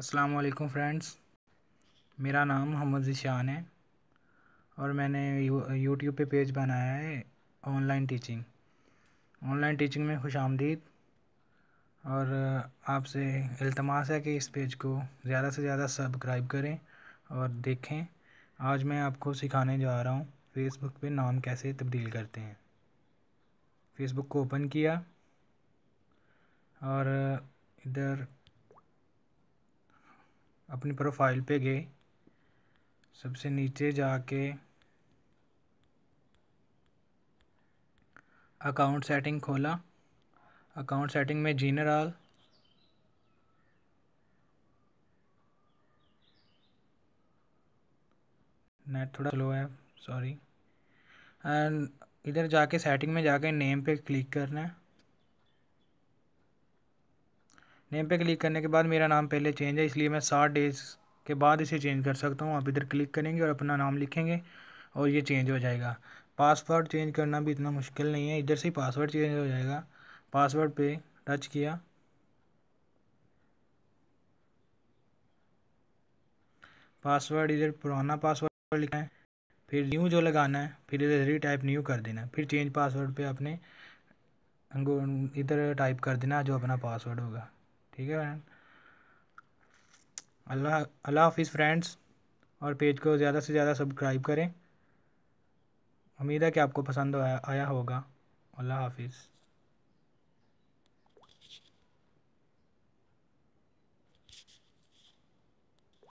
वालेकुम फ्रेंड्स मेरा नाम मोहम्मद शान है और मैंने यूट्यूब पे पेज बनाया है ऑनलाइन टीचिंग ऑनलाइन टीचिंग में खुश आमदीद और आपसे अल्तमास है कि इस पेज को ज़्यादा से ज़्यादा सब्सक्राइब करें और देखें आज मैं आपको सिखाने जा रहा हूँ फ़ेसबुक पे नाम कैसे तब्दील करते हैं फ़ेसबुक को ओपन किया और इधर अपनी प्रोफाइल पे गए सबसे नीचे जाके अकाउंट सेटिंग खोला अकाउंट सेटिंग में जनरल नेट थोड़ा स्लो है सॉरी एंड इधर जाके सेटिंग में जाके नेम पे क्लिक करना है नेम पे क्लिक करने के बाद मेरा नाम पहले चेंज है इसलिए मैं साठ डेज़ के बाद इसे चेंज कर सकता हूँ आप इधर क्लिक करेंगे और अपना नाम लिखेंगे और ये चेंज हो जाएगा पासवर्ड चेंज करना भी इतना मुश्किल नहीं है इधर से ही पासवर्ड चेंज हो जाएगा पासवर्ड पे टच किया पासवर्ड इधर पुराना पासवर्ड लिखा है फिर न्यू जो लगाना है फिर इधर रीटाइप न्यू कर देना फिर चेंज पासवर्ड पे अपने इधर टाइप कर देना जो अपना पासवर्ड होगा ठीक है फ्रेंड अल्लाह अल्लाह हाफिज़ फ्रेंड्स और पेज को ज़्यादा से ज़्यादा सब्सक्राइब करें उम्मीद है कि आपको पसंद आया होगा अल्लाह हाफिज़